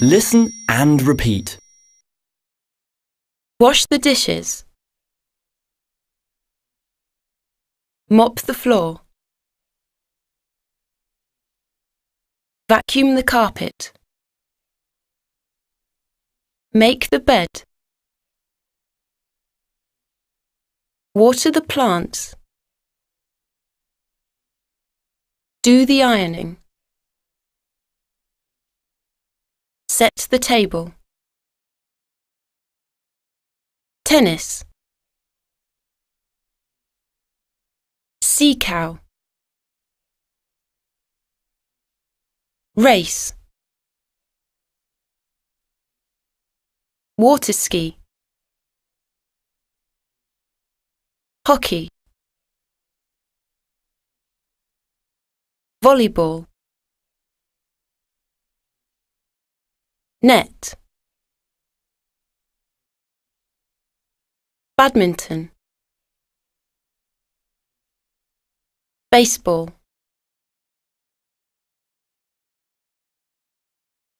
Listen and repeat. Wash the dishes. Mop the floor. Vacuum the carpet. Make the bed. Water the plants. Do the ironing. Set the table. Tennis. Sea cow. Race. Water ski. Hockey. Volleyball. net badminton baseball